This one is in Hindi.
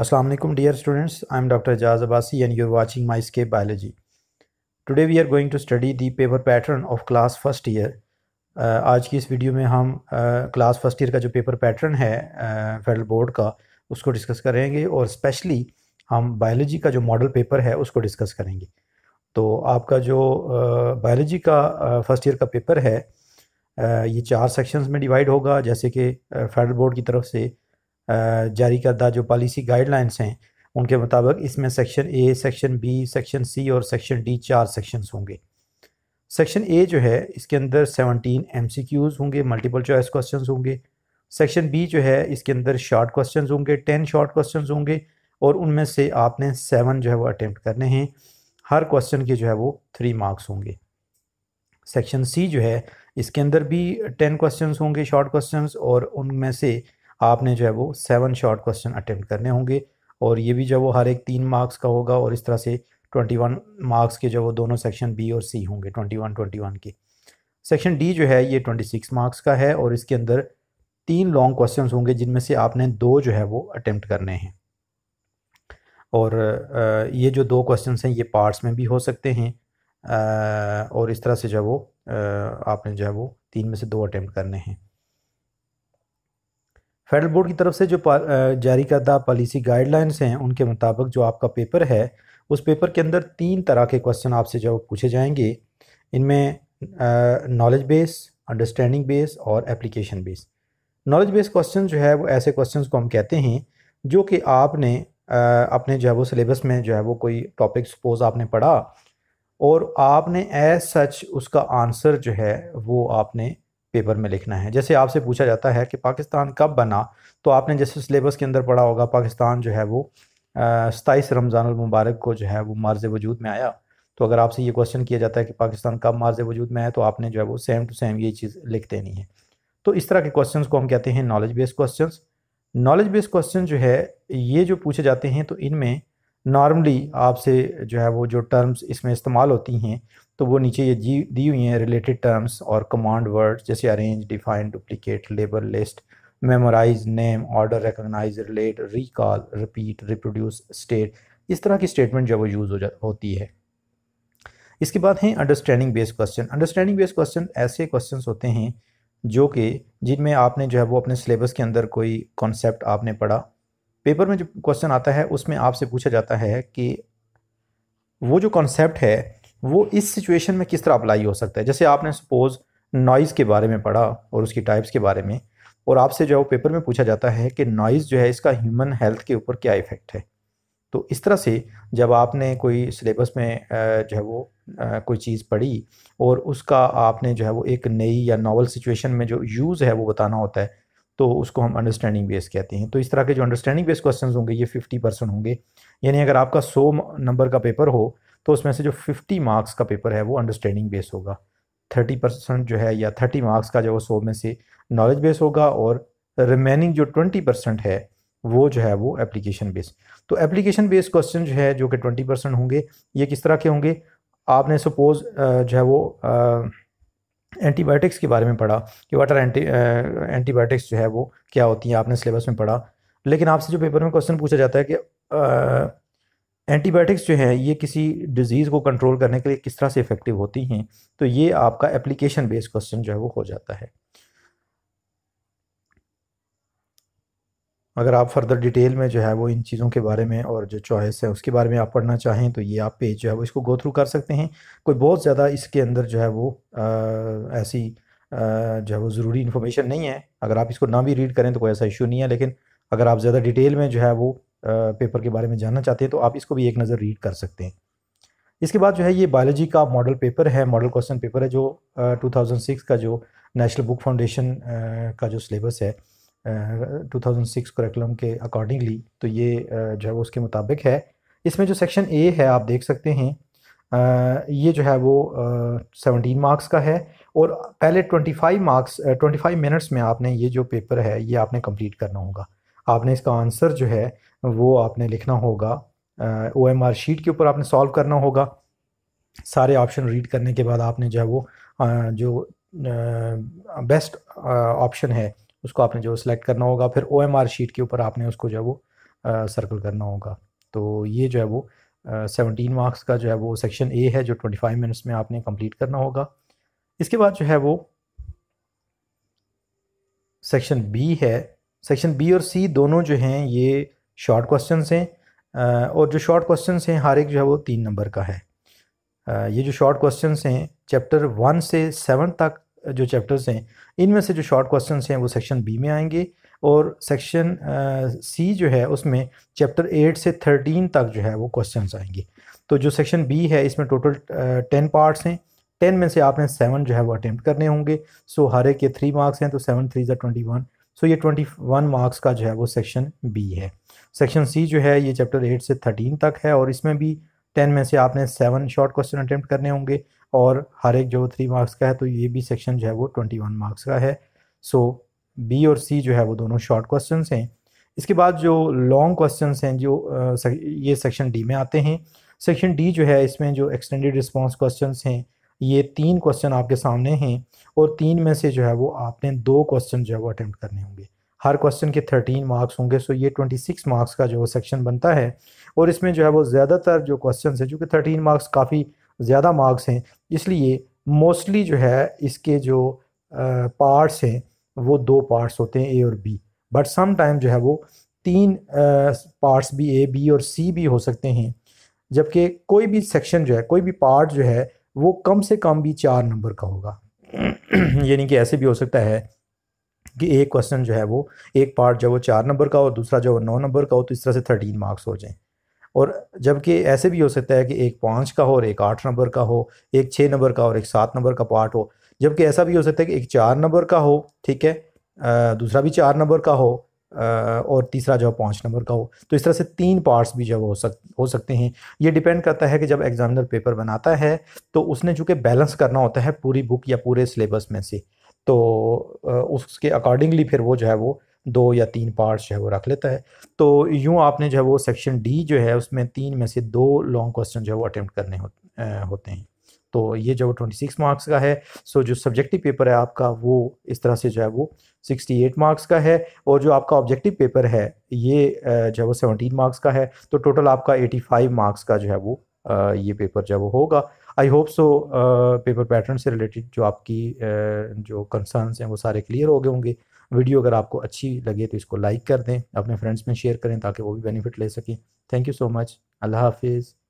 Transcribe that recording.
Aslam dear students I am doctor Dr. Jaz and and you are watching MyScape Biology. Today we are going to study the paper pattern of class first year. Uh, आज की इस वीडियो में हम क्लास फर्स्ट ईयर का जो पेपर पैटर्न है फेडरल uh, बोर्ड का उसको डिस्कस करेंगे और स्पेशली हम बायोलॉजी का जो मॉडल पेपर है उसको डिस्कस करेंगे तो आपका जो बायोलॉजी uh, का फर्स्ट uh, ईयर का पेपर है uh, ये चार सेक्शंस में डिवाइड होगा जैसे कि फेडरल बोर्ड की तरफ से जारी करदा जो पॉलिसी गाइडलाइंस हैं उनके मुताबिक इसमें section A section B section C और सेक्शन डी चार सेक्शंस होंगे सेक्शन ए जो है इसके अंदर सेवनटीन एम सी क्यूज़ होंगे मल्टीपल चॉइस क्वेश्चन होंगे सेक्शन बी जो है इसके अंदर शॉर्ट क्वेश्चन होंगे टेन शॉर्ट क्वेश्चन होंगे और उनमें से आपने सेवन जो है वो अटैम्प्ट करने हैं हर क्वेश्चन के जो है वो थ्री मार्क्स होंगे सेक्शन सी जो है इसके अंदर भी टेन क्वेश्चन होंगे शॉर्ट क्वेश्चन और उनमें से आपने जो है वो सेवन शॉर्ट क्वेश्चन अटैम्प्ट करने होंगे और ये भी जो वो हर एक तीन मार्क्स का होगा और इस तरह से ट्वेंटी वन मार्क्स के जो वो दोनों सेक्शन बी और सी होंगे ट्वेंटी वन ट्वेंटी वन के सेक्शन डी जो है ये ट्वेंटी सिक्स मार्क्स का है और इसके अंदर तीन लॉन्ग क्वेश्चन होंगे जिनमें से आपने दो जो है वो अटैम्प्ट करने हैं और ये जो दो क्वेश्चन हैं ये पार्ट्स में भी हो सकते हैं और इस तरह से जो वो आपने जो है वो तीन में से दो अटैम्प्ट करने हैं फेडरल बोर्ड की तरफ से जो जारी करदा पॉलिसी गाइडलाइंस हैं उनके मुताबिक जो आपका पेपर है उस पेपर के अंदर तीन तरह के क्वेश्चन आपसे जो पूछे जाएंगे इनमें नॉलेज बेस अंडरस्टैंडिंग बेस और application base knowledge base question जो है वो ऐसे क्वेश्चन को हम कहते हैं जो कि आपने आ, अपने जो है वो सिलेबस में जो है वो कोई टॉपिक सपोज आपने पढ़ा और आपने एज सच उसका आंसर जो है वो आपने पेपर में लिखना है जैसे आपसे पूछा जाता है कि पाकिस्तान कब बना तो आपने जैसे सिलेबस के अंदर पढ़ा होगा पाकिस्तान जो है वो सताईस रमज़ान मुबारक को जो है वो मार्ज वजूद में आया तो अगर आपसे ये क्वेश्चन किया जाता है कि पाकिस्तान कब मार्ज वजूद में आया तो आपने जो है वो सेम टू सेम ये चीज़ लिख देनी है तो इस तरह के क्वेश्चन को हम कहते हैं knowledge based question knowledge based question जो है ये जो पूछे जाते हैं तो इनमें नॉर्मली आपसे जो है वो जो टर्म्स इसमें इस्तेमाल होती हैं तो वो नीचे ये दी हुई हैं रिलेटेड टर्म्स और कमांड वर्ड जैसे arrange define duplicate label list memorise name order recognise relate recall repeat reproduce state इस तरह की स्टेटमेंट जो वो यूज़ हो जा होती है इसके बाद हैं understanding based question understanding based question ऐसे क्वेश्चन होते हैं जो कि जिनमें आपने जो है वो अपने सिलेबस के अंदर कोई कॉन्सेप्ट आपने पढ़ा पेपर में जो क्वेश्चन आता है उसमें आपसे पूछा जाता है कि वो जो कॉन्सेप्ट है वो इस सिचुएशन में किस तरह अप्लाई हो सकता है जैसे आपने सपोज़ नॉइज़ के बारे में पढ़ा और उसकी टाइप्स के बारे में और आपसे जो है वो पेपर में पूछा जाता है कि नॉइज़ जो है इसका ह्यूमन हेल्थ के ऊपर क्या इफ़ेक्ट है तो इस तरह से जब आपने कोई सिलेबस में जो है वो कोई चीज़ पढ़ी और उसका आपने जो है वो एक नई या नॉवल सिचुएशन में जो यूज़ है वो बताना होता है तो उसको हम अंडरस्टैंडिंग बेस कहते हैं तो इस तरह के जो अंडरस्टैंडिंग बेस क्वेश्चन होंगे ये फिफ्टी परसेंट होंगे यानी अगर आपका सौ नंबर का पेपर हो तो उसमें से जो फिफ्टी मार्क्स का पेपर है वो अंडरस्टैंडिंग बेस होगा थर्टी परसेंट जो है या थर्टी मार्क्स का जो सौ में से नॉलेज बेस होगा और रिमेनिंग जो ट्वेंटी परसेंट है वो जो है वो एप्लीकेशन बेस तो एप्लीकेशन बेस क्वेश्चन जो है जो कि ट्वेंटी परसेंट होंगे ये किस तरह के होंगे आपने सपोज जो है वो एंटीबायोटिक्स के बारे में पढ़ा कि वाटर एंटी एंटीबायोटिक्स जो है वो क्या होती हैं आपने सिलेबस में पढ़ा लेकिन आपसे जो पेपर में क्वेश्चन पूछा जाता है कि एंटीबायोटिक्स uh, जो है ये किसी डिज़ीज़ को कंट्रोल करने के लिए किस तरह से इफ़ेक्टिव होती हैं तो ये आपका एप्लीकेशन बेस्ड क्वेश्चन जो है वो हो जाता है अगर आप फर्दर डिटेल में जो है वो इन चीज़ों के बारे में और जो चॉइस है उसके बारे में आप पढ़ना चाहें तो ये आप पेज जो है वो इसको गो थ्रू कर सकते हैं कोई बहुत ज़्यादा इसके अंदर जो है वो आ, ऐसी आ, जो है वो ज़रूरी इन्फॉर्मेशन नहीं है अगर आप इसको ना भी रीड करें तो कोई ऐसा इशू नहीं है लेकिन अगर आप ज़्यादा डिटेल में जो है वो आ, पेपर के बारे में जानना चाहते हैं तो आप इसको भी एक नज़र रीड कर सकते हैं इसके बाद जो है ये बायोलॉजी का मॉडल पेपर है मॉडल क्वेश्चन पेपर है जो टू का जो नेशनल बुक फाउंडेशन का जो सिलेबस है 2006 करिकुलम के अकॉर्डिंगली तो ये जो है वो उसके मुताबिक है इसमें जो सेक्शन ए है आप देख सकते हैं ये जो है वो सेवनटीन मार्क्स का है और पहले twenty five marks twenty five minutes में आपने ये जो पेपर है ये आपने कंप्लीट करना होगा आपने इसका आंसर जो है वो आपने लिखना होगा ओ एम आर शीट के ऊपर आपने सॉल्व करना होगा सारे ऑप्शन रीड करने के बाद आपने जो है वो जो बेस्ट ऑप्शन है उसको आपने जो सेलेक्ट करना होगा फिर ओ शीट के ऊपर आपने उसको जो है वो सर्कल करना होगा तो ये जो है वो सेवनटीन मार्क्स का जो है वो सेक्शन ए है जो ट्वेंटी फाइव मिनट्स में आपने कंप्लीट करना होगा इसके बाद जो है वो सेक्शन बी है सेक्शन बी और सी दोनों जो हैं ये शॉर्ट क्वेश्चन हैं और जो शॉर्ट क्वेश्चन हैं हर एक जो है वो तीन नंबर का है ये जो शॉर्ट क्वेश्चन हैं चैप्टर वन से सेवन तक जो चैप्टर्स हैं इनमें से जो शॉर्ट क्वेश्चन हैं वो सेक्शन बी में आएंगे और सेक्शन सी जो है उसमें चैप्टर एट से थर्टीन तक जो है वो क्वेश्चन आएंगे तो जो सेक्शन बी है इसमें टोटल टेन पार्ट्स हैं टेन में से आपने सेवन जो है वो अटैम्प्ट करने होंगे सो हर एक के थ्री मार्क्स हैं तो सेवन थ्री ज़ा ट्वेंटी वन सो ये ट्वेंटी वन मार्क्स का जो है वो सेक्शन बी है सेक्शन सी जो है ये चैप्टर एट से थर्टीन तक है और इसमें भी टेन में से आपने सेवन शॉर्ट क्वेश्चन अटैम्प्ट करने होंगे और हर एक जो थ्री मार्क्स का है तो ये भी सेक्शन जो है वो ट्वेंटी वन मार्क्स का है सो बी और सी जो है वो दोनों शॉर्ट क्वेश्चन हैं इसके बाद जो लॉन्ग क्वेश्चन हैं जो ये सेक्शन डी में आते हैं सेक्शन डी जो है इसमें जो एक्सटेंडेड रिस्पॉन्स क्वेश्चन हैं ये तीन क्वेश्चन आपके सामने हैं और तीन में से जो है वो आपने दो क्वेश्चन जो है वो अटैम्प्ट करने होंगे हर क्वेश्चन के थर्टीन मार्क्स होंगे सो ये ट्वेंटी सिक्स मार्क्स का जो सेक्शन बनता है और इसमें जो है वो ज़्यादातर जो क्वेश्चन है जो कि थर्टीन मार्क्स काफ़ी ज़्यादा मार्क्स हैं इसलिए मोस्टली जो है इसके जो पार्ट्स हैं वो दो पार्ट्स होते हैं ए और बी बट सम टाइम जो है वो तीन पार्ट्स भी ए बी और सी भी हो सकते हैं जबकि कोई भी सेक्शन जो है कोई भी पार्ट जो है वो कम से कम भी चार नंबर का होगा यानी कि ऐसे भी हो सकता है कि एक क्वेश्चन जो है वो एक पार्ट जो है वो चार नंबर का और दूसरा जो है नौ नंबर का हो तो इस तरह से थर्टीन मार्क्स हो जाएं और जबकि ऐसे भी हो सकता है कि एक पाँच का हो और एक आठ नंबर का हो एक छः नंबर का और एक सात नंबर का पार्ट हो जबकि ऐसा भी हो सकता है कि एक चार नंबर का हो ठीक है दूसरा भी चार नंबर का हो और तीसरा जो है पाँच नंबर का हो तो इस तरह से तीन पार्ट्स भी जो हो सक हो सकते हैं ये डिपेंड करता है कि जब एग्ज़ामिनर पेपर बनाता है तो उसने चूँकि बैलेंस करना होता है पूरी बुक या पूरे सिलेबस में से तो उसके अकॉर्डिंगली फिर वो जो है वो दो या तीन पार्ट्स जो है वो रख लेता है तो यूँ आपने जो है वो सेक्शन डी जो है उसमें तीन में से दो लॉन्ग क्वेश्चन जो है वो अटैम्प्ट करने हो, आ, होते हैं तो ये जो ट्वेंटी सिक्स मार्क्स का है सो जो सब्जेक्टिव पेपर है आपका वो इस तरह से जो है वो सिक्सटी एट मार्क्स का है और जो आपका ऑब्जेक्टिव पेपर है ये जो है वो सेवनटीन मार्क्स का है तो टोटल आपका एटी फाइव मार्क्स का जो है वो ये पेपर जब होगा I hope so paper pattern से रिलेटेड जो आपकी जो कंसर्नस हैं वो सारे क्लियर हो गए होंगे वीडियो अगर आपको अच्छी लगे तो इसको लाइक कर दें अपने फ्रेंड्स में शेयर करें ताकि वो भी बेनिफिट ले सकें थैंक यू सो मच अल्लाह हाफिज़